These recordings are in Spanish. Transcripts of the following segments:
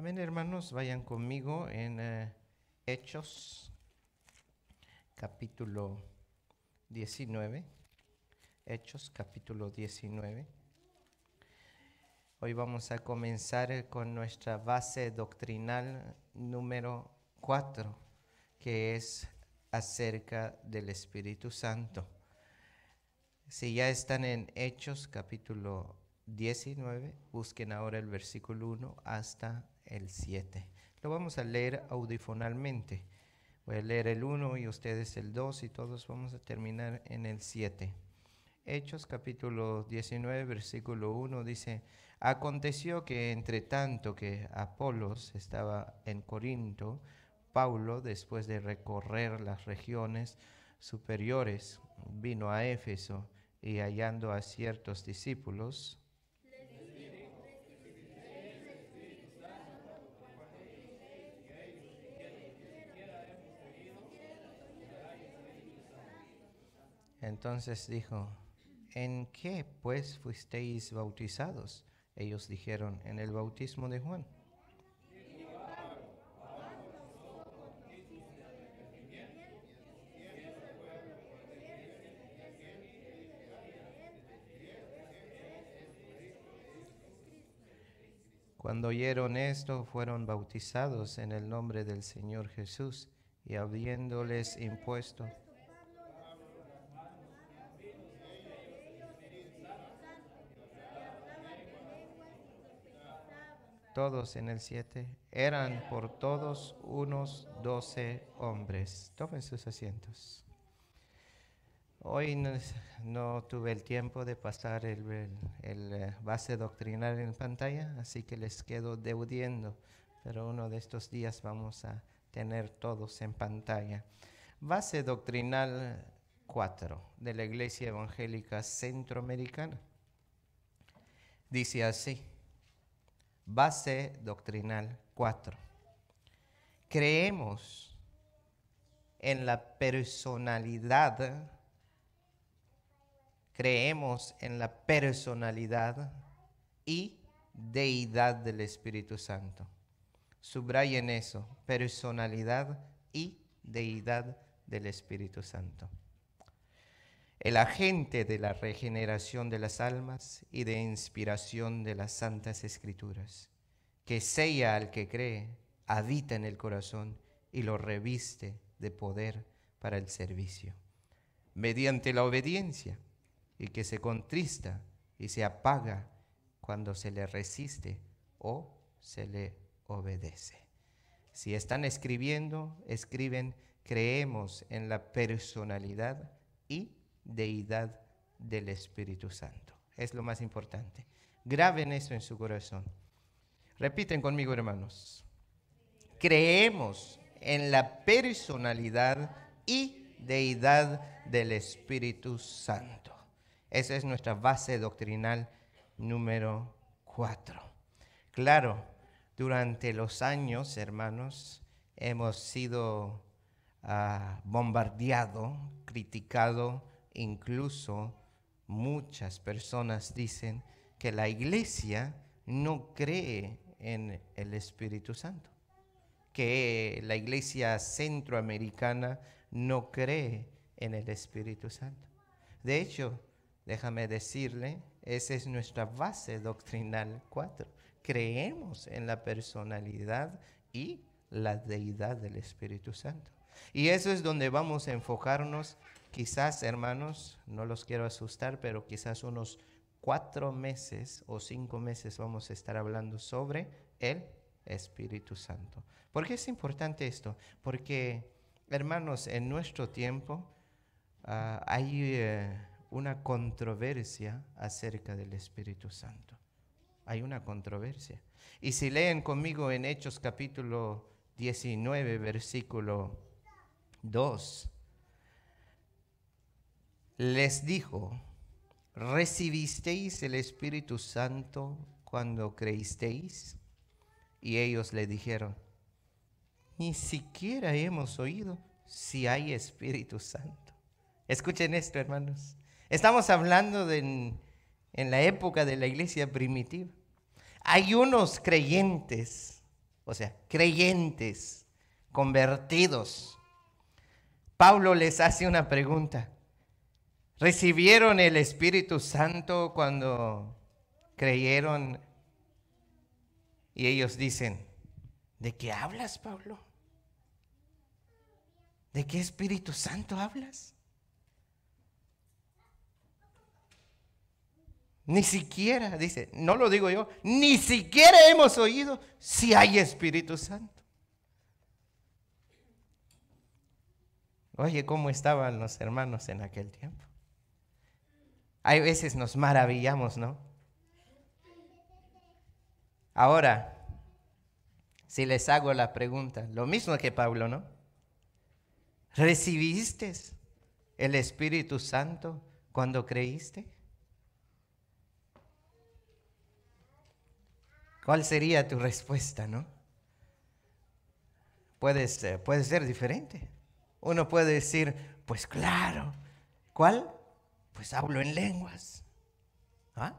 Amén, hermanos, vayan conmigo en eh, Hechos, capítulo 19. Hechos, capítulo 19. Hoy vamos a comenzar eh, con nuestra base doctrinal número 4, que es acerca del Espíritu Santo. Si ya están en Hechos capítulo 19, busquen ahora el versículo 1 hasta el 7. Lo vamos a leer audifonalmente. Voy a leer el 1 y ustedes el 2 y todos vamos a terminar en el 7. Hechos capítulo 19, versículo 1 dice, aconteció que entre tanto que Apolos estaba en Corinto, Pablo después de recorrer las regiones superiores, vino a Éfeso y hallando a ciertos discípulos, Entonces dijo, ¿en qué pues fuisteis bautizados? Ellos dijeron, en el bautismo de Juan. Cuando oyeron esto, fueron bautizados en el nombre del Señor Jesús y habiéndoles impuesto. todos en el 7, eran por todos unos 12 hombres. Tomen sus asientos. Hoy no, tuve el tiempo de pasar el, el, eh, base doctrinal en pantalla, así que les quedo deudiendo, pero uno de estos días vamos a tener todos en pantalla. Base doctrinal 4 de la Iglesia Evangélica Centroamericana. Dice así. Base doctrinal 4. Creemos en la personalidad, creemos en la personalidad y deidad del Espíritu Santo. Subrayen eso, personalidad y deidad del Espíritu Santo el agente de la regeneración de las almas y de inspiración de las santas escrituras, que sea al que cree, habita en el corazón y lo reviste de poder para el servicio, mediante la obediencia, y que se contrista y se apaga cuando se le resiste o se le obedece. Si están escribiendo, escriben, creemos en la personalidad y deidad del Espíritu Santo. Es lo más importante. Graben eso en su corazón. Repiten conmigo, hermanos. Creemos en la personalidad y deidad del Espíritu Santo. Esa es nuestra base doctrinal número cuatro. Claro, durante los años, hermanos, hemos sido bombardeados, ah, bombardeado, criticado, incluso muchas personas dicen que la iglesia no cree en el Espíritu Santo, que la iglesia centroamericana no cree en el Espíritu Santo. De hecho, déjame decirle, esa es nuestra base doctrinal 4. Creemos en la personalidad y la deidad del Espíritu Santo. Y eso es donde vamos a enfocarnos quizás, hermanos, no los quiero asustar, pero quizás unos cuatro meses o cinco meses vamos a estar hablando sobre el Espíritu Santo. ¿Por qué es importante esto? Porque, hermanos, en nuestro tiempo ah, hay eh, una controversia acerca del Espíritu Santo. Hay una controversia. Y si leen conmigo en Hechos capítulo 19, versículo 2, les dijo, ¿recibisteis el Espíritu Santo cuando creísteis? Y ellos le dijeron, ni siquiera hemos oído si hay Espíritu Santo. Escuchen esto, hermanos. Estamos hablando de en, en la época de la iglesia primitiva. Hay unos creyentes, o sea, creyentes, convertidos. Pablo les hace una pregunta recibieron el Espíritu Santo cuando creyeron. Y ellos dicen, ¿de qué hablas, Pablo? ¿De qué Espíritu Santo hablas? Ni siquiera, dice, no lo digo yo, ni siquiera hemos oído si hay Espíritu Santo. Oye, ¿cómo estaban los hermanos en aquel tiempo? Hay veces nos maravillamos, ¿no? Ahora, si les hago la pregunta, lo mismo que Pablo, ¿no? ¿Recibiste el Espíritu Santo cuando creíste? ¿Cuál sería tu respuesta, no? ser, puede ser diferente. Uno puede decir, pues claro. ¿Cuál? pues hablo en lenguas. ¿Ah?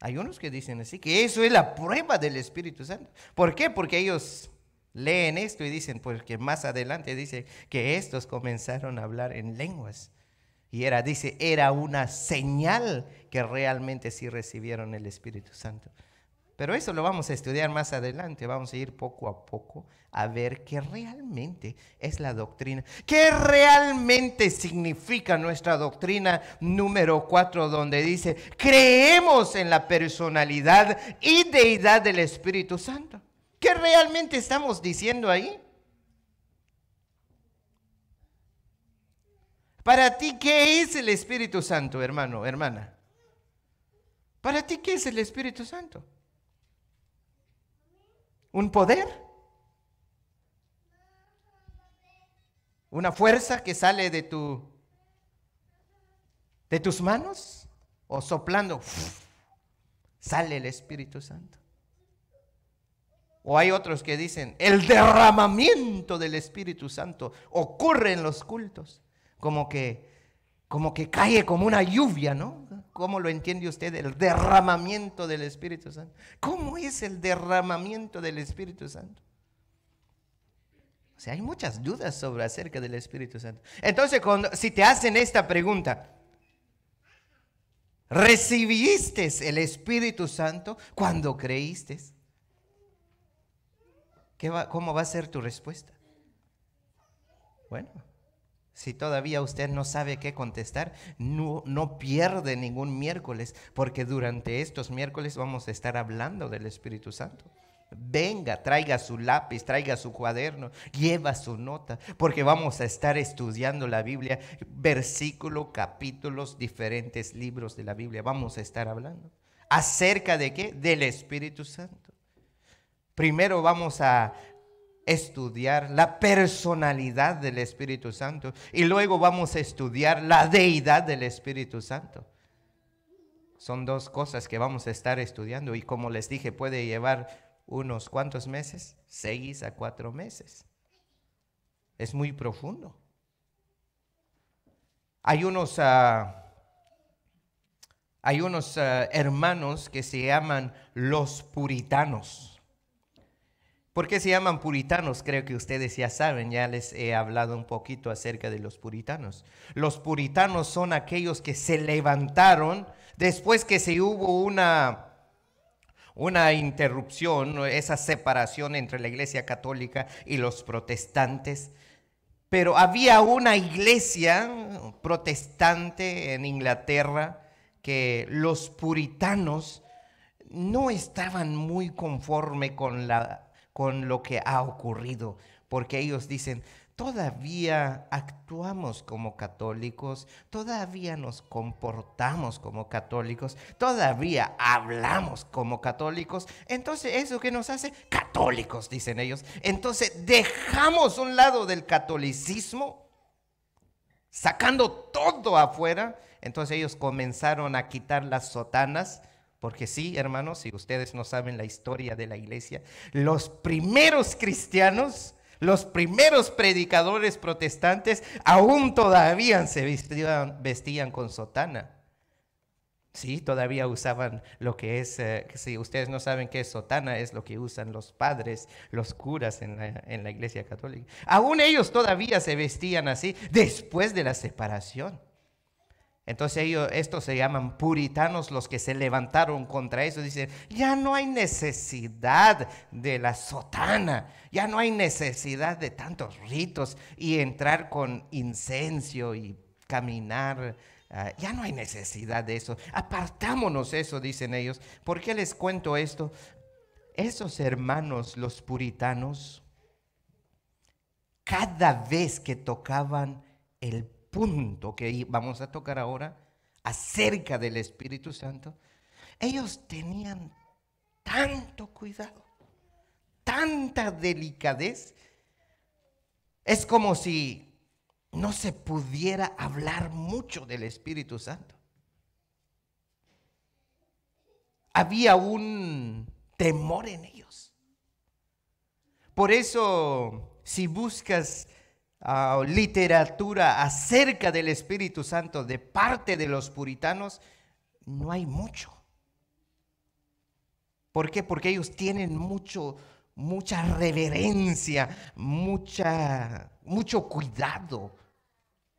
Hay unos que dicen así, que eso es la prueba del Espíritu Santo. ¿Por qué? Porque ellos leen esto y dicen, porque más adelante dice que estos comenzaron a hablar en lenguas. Y era, dice, era una señal que realmente sí recibieron el Espíritu Santo. Pero eso lo vamos a estudiar más adelante, vamos a ir poco a poco a ver qué realmente es la doctrina, qué realmente significa nuestra doctrina número cuatro donde dice, creemos en la personalidad y deidad del Espíritu Santo. ¿Qué realmente estamos diciendo ahí? Para ti, ¿qué es el Espíritu Santo, hermano, hermana? Para ti, ¿qué es el Espíritu Santo? ¿Un poder? ¿Una fuerza que sale de tu de tus manos? ¿O soplando? sale el Espíritu Santo. O hay otros que dicen, el derramamiento del Espíritu Santo ocurre en los cultos, como que como que cae como una lluvia, ¿no? ¿Cómo lo entiende usted? El derramamiento del Espíritu Santo. ¿Cómo es el derramamiento del Espíritu Santo? O sea, hay muchas dudas sobre acerca del Espíritu Santo. Entonces, cuando, si te hacen esta pregunta, ¿recibiste el Espíritu Santo cuando creíste? ¿Cómo va a ser tu respuesta? Bueno, si todavía usted no sabe qué contestar, no, pierde ningún miércoles, porque durante estos miércoles vamos a estar hablando del Espíritu Santo. Venga, traiga su lápiz, traiga su cuaderno, lleva su nota, porque vamos a estar estudiando la Biblia, versículo, capítulos, diferentes libros de la Biblia. Vamos a estar hablando. ¿Acerca de qué? Del Espíritu Santo. Primero vamos a estudiar la personalidad del Espíritu Santo y luego vamos a estudiar la deidad del Espíritu Santo. Son dos cosas que vamos a estar estudiando y como les dije puede llevar unos cuantos meses, seis a cuatro meses. Es muy profundo. Hay unos, ah, hay unos ah, hermanos que se llaman los puritanos. ¿Por qué se llaman puritanos? Creo que ustedes ya saben, ya les he hablado un poquito acerca de los puritanos. Los puritanos son aquellos que se levantaron después que se hubo una una interrupción, esa separación entre la Iglesia católica y los protestantes. Pero había una iglesia protestante en Inglaterra que los puritanos no estaban muy conforme con la con lo que ha ocurrido, porque ellos dicen, todavía actuamos como católicos, todavía nos comportamos como católicos, todavía hablamos como católicos. Entonces eso que nos hace católicos, dicen ellos. Entonces dejamos un lado del catolicismo, sacando todo afuera. Entonces ellos comenzaron a quitar las sotanas, porque sí, hermanos, si ustedes no saben la historia de la iglesia, los primeros cristianos, los primeros predicadores protestantes, aún todavía se vestían, con sotana. Sí, todavía usaban lo que es, eh, si ustedes no saben qué es sotana, es lo que usan los padres, los curas en la iglesia católica. Aún ellos todavía se vestían así después de la separación. Entonces ellos, estos se llaman puritanos, los que se levantaron contra eso, dicen, ya no hay necesidad de la sotana, ya no hay necesidad de tantos ritos y entrar con incenso y caminar, ah, ya no hay necesidad de eso, apartámonos eso, dicen ellos. ¿Por qué les cuento esto? Esos hermanos, los puritanos, cada vez que tocaban el punto que vamos a tocar ahora acerca del Espíritu Santo, ellos tenían tanto cuidado, tanta delicadez. Es como si no se pudiera hablar mucho del Espíritu Santo. Había un temor en ellos. Por eso, si buscas literatura acerca del Espíritu Santo de parte de los puritanos, no hay mucho. ¿Por qué? Porque ellos tienen mucho, mucha reverencia, mucha, mucho cuidado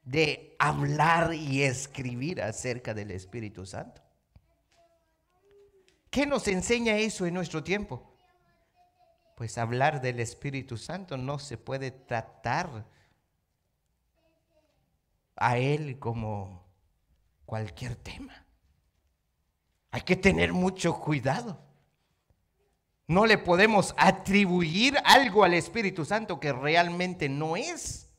de hablar y escribir acerca del Espíritu Santo. ¿Qué nos enseña eso en nuestro tiempo? Pues hablar del Espíritu Santo no se puede tratar a Él como cualquier tema. Hay que tener mucho cuidado. No le podemos atribuir algo al Espíritu Santo que realmente no es.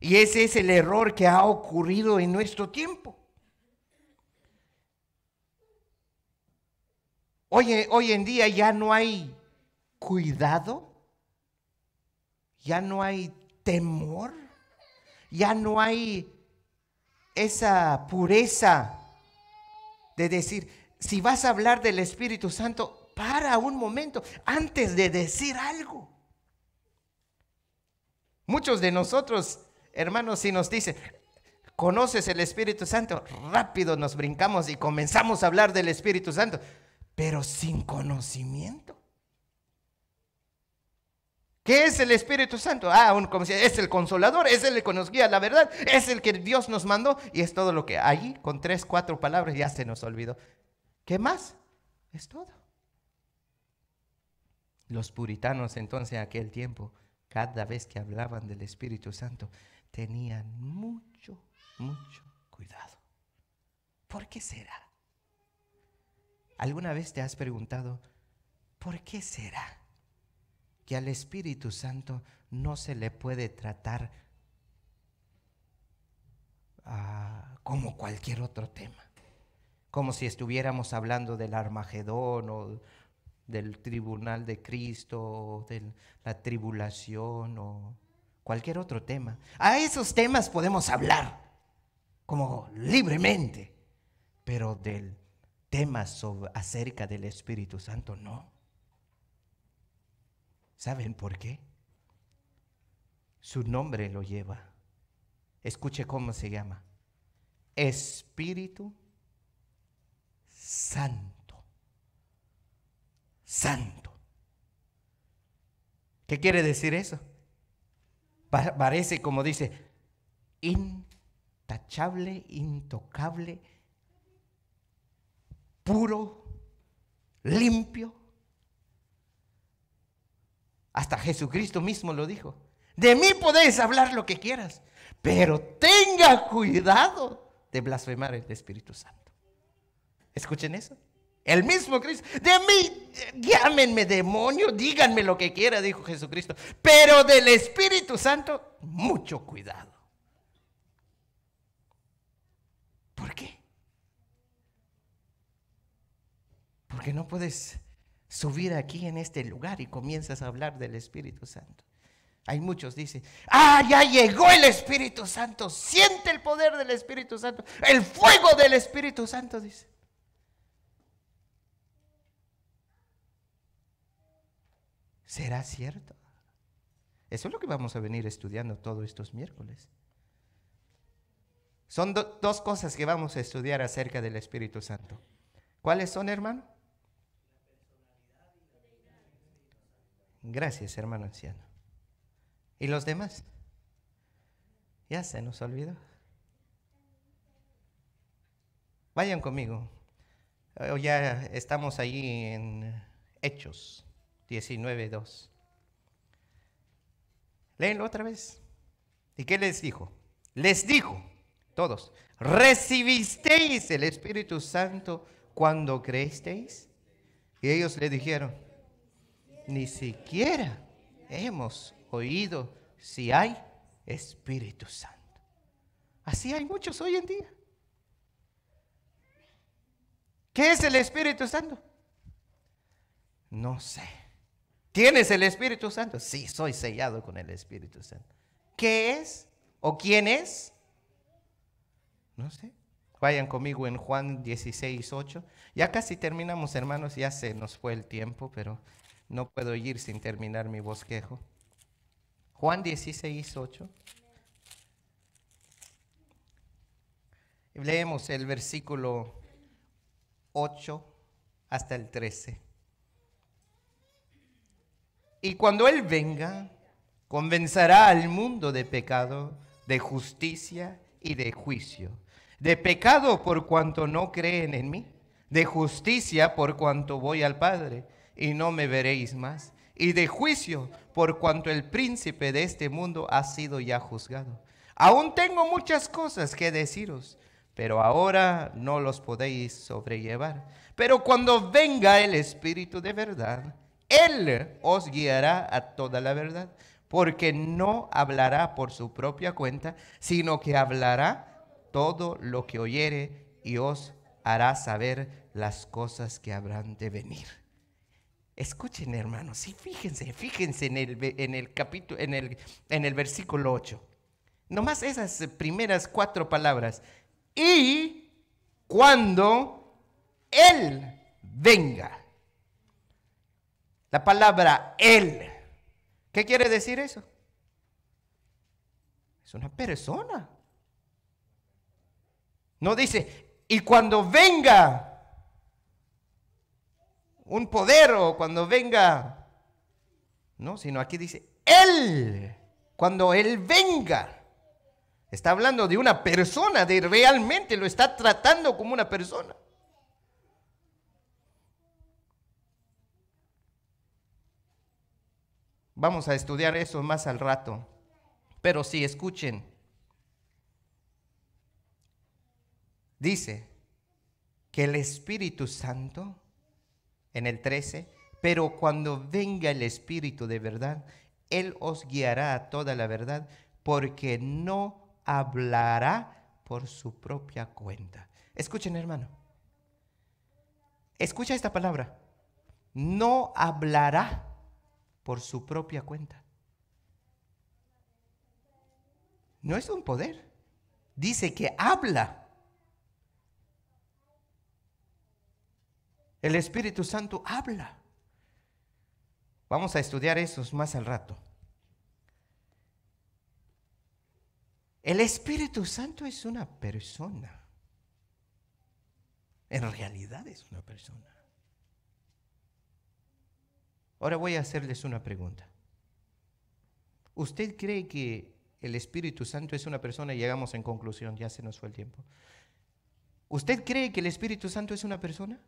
Y ese es el error que ha ocurrido en nuestro tiempo. Hoy, hoy en día ya no hay cuidado, ya no hay temor ya no hay esa pureza de decir, si vas a hablar del Espíritu Santo, para un momento antes de decir algo. Muchos de nosotros, hermanos, si nos dicen, conoces el Espíritu Santo, rápido nos brincamos y comenzamos a hablar del Espíritu Santo, pero sin conocimiento. ¿Qué es el Espíritu Santo? Ah, como es el consolador, es el que nos guía la verdad, es el que Dios nos mandó y es todo lo que allí con tres, cuatro palabras ya se nos olvidó. ¿Qué más? Es todo. Los puritanos entonces en aquel tiempo, cada vez que hablaban del Espíritu Santo, tenían mucho, mucho cuidado. ¿Por qué será? ¿Alguna vez te has preguntado, ¿por qué será? que al Espíritu Santo no se le puede tratar ah, como cualquier otro tema, como si estuviéramos hablando del Armagedón o del tribunal de Cristo o de la tribulación o cualquier otro tema. A esos temas podemos hablar como libremente, pero del tema acerca del Espíritu Santo no. ¿Saben por qué? Su nombre lo lleva. Escuche cómo se llama. Espíritu Santo. Santo. ¿Qué quiere decir eso? parece como dice, intachable, intocable, puro, limpio hasta Jesucristo mismo lo dijo. De mí podéis hablar lo que quieras, pero tenga cuidado de blasfemar el Espíritu Santo. Escuchen eso. El mismo Cristo. De mí, llámenme demonio, díganme lo que quiera, dijo Jesucristo. Pero del Espíritu Santo, mucho cuidado. ¿Por qué? Porque no puedes subir aquí en este lugar y comienzas a hablar del Espíritu Santo. Hay muchos dicen, ah, ya llegó el Espíritu Santo, siente el poder del Espíritu Santo, el fuego del Espíritu Santo, dice. ¿Será cierto? Eso es lo que vamos a venir estudiando todos estos miércoles. Son dos cosas que vamos a estudiar acerca del Espíritu Santo. ¿Cuáles son, hermano? Gracias, hermano anciano. ¿Y los demás? Ya se nos olvidó. Vayan conmigo. Ya estamos allí en Hechos 19.2. leenlo otra vez. ¿Y qué les dijo? Les dijo, todos, ¿recibisteis el Espíritu Santo cuando creísteis? Y ellos le dijeron, ni siquiera hemos oído si hay Espíritu Santo. Así hay muchos hoy en día. ¿Qué es el Espíritu Santo? No sé. ¿Tienes el Espíritu Santo? Sí, soy sellado con el Espíritu Santo. ¿Qué es? ¿O quién es? No sé. Vayan conmigo en Juan 16, 8. Ya casi terminamos, hermanos, ya se nos fue el tiempo, pero no puedo ir sin terminar mi bosquejo. Juan 16, 8. Leemos el versículo 8 hasta el 13. Y cuando Él venga, convencerá al mundo de pecado, de justicia y de juicio. De pecado por cuanto no creen en mí, de justicia por cuanto voy al Padre y no me veréis más, y de juicio por cuanto el príncipe de este mundo ha sido ya juzgado. Aún tengo muchas cosas que deciros, pero ahora no los podéis sobrellevar. Pero cuando venga el Espíritu de verdad, Él os guiará a toda la verdad, porque no hablará por su propia cuenta, sino que hablará todo lo que oyere y os hará saber las cosas que habrán de venir. Escuchen, hermanos, sí, fíjense, fíjense en el, en el capítulo, en el, en el versículo 8. Nomás esas primeras cuatro palabras. Y cuando Él venga. La palabra Él. ¿Qué quiere decir eso? Es una persona. No dice, y cuando venga un poder o cuando venga. No, sino aquí dice, Él, cuando Él venga. Está hablando de una persona, de realmente lo está tratando como una persona. Vamos a estudiar eso más al rato. Pero sí, escuchen. Dice que el Espíritu Santo en el 13, pero cuando venga el Espíritu de verdad, Él os guiará a toda la verdad, porque no hablará por su propia cuenta. Escuchen, hermano. Escucha esta palabra. No hablará por su propia cuenta. No es un poder. Dice que habla El Espíritu Santo habla. Vamos a estudiar esos más al rato. El Espíritu Santo es una persona. En realidad es una persona. Ahora voy a hacerles una pregunta. ¿Usted cree que el Espíritu Santo es una persona? llegamos en conclusión, ya se nos fue el tiempo. ¿Usted cree que el Espíritu Santo es una persona?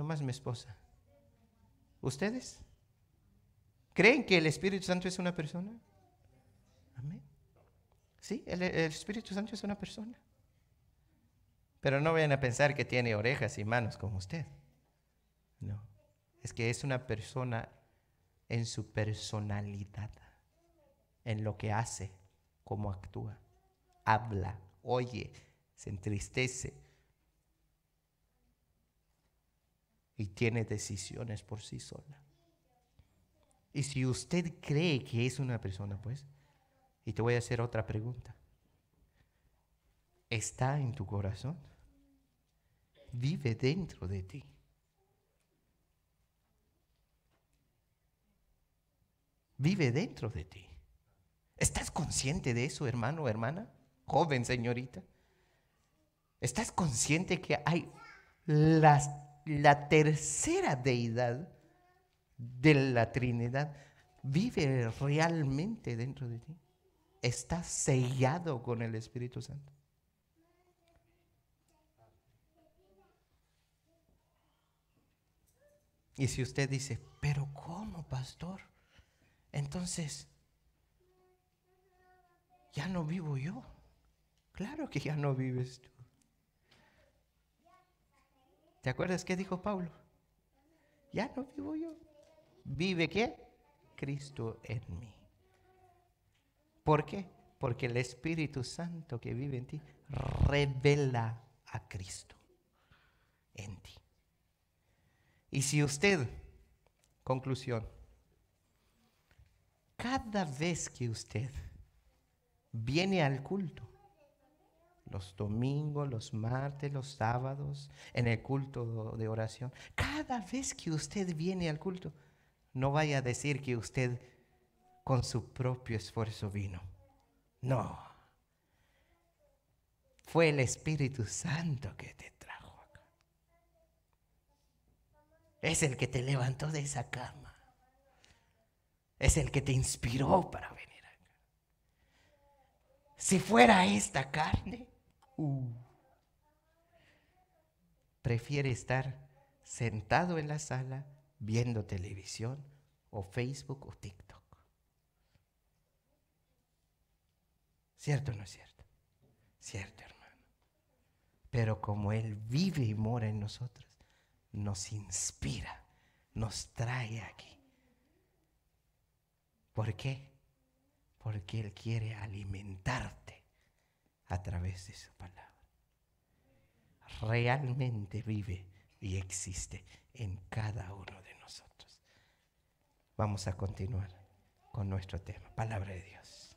Nomás mi esposa. ¿Ustedes? ¿Creen que el Espíritu Santo es una persona? Amén. Sí, el, el, Espíritu Santo es una persona. Pero no vayan a pensar que tiene orejas y manos como usted. No. Es que es una persona en su personalidad, en lo que hace, cómo actúa, habla, oye, se entristece, y tiene decisiones por sí sola. Y si usted cree que es una persona, pues, y te voy a hacer otra pregunta. ¿Está en tu corazón? Vive dentro de ti. Vive dentro de ti. ¿Estás consciente de eso, hermano, hermana? Joven, señorita. ¿Estás consciente que hay las la tercera deidad de la Trinidad vive realmente dentro de ti. Está sellado con el Espíritu Santo. Y si usted dice, pero ¿cómo, pastor? Entonces, ya no vivo yo. Claro que ya no vives tú. ¿Te acuerdas qué dijo Pablo? Ya no vivo yo. ¿Vive qué? Cristo en mí. ¿Por qué? Porque el Espíritu Santo que vive en ti revela a Cristo en ti. Y si usted, conclusión, cada vez que usted viene al culto, los domingos, los martes, los sábados, en el culto de oración. Cada vez que usted viene al culto, no vaya a decir que usted con su propio esfuerzo vino. No. Fue el Espíritu Santo que te trajo acá. Es el que te levantó de esa cama. Es el que te inspiró para venir acá. Si fuera esta carne, Uh. Prefiere estar sentado en la sala viendo televisión o Facebook o TikTok. ¿Cierto o no es cierto? Cierto, hermano. Pero como Él vive y mora en nosotros, nos inspira, nos trae aquí. ¿Por qué? Porque Él quiere alimentarte a través de su palabra. Realmente vive y existe en cada uno de nosotros. Vamos a continuar con nuestro tema, palabra de Dios.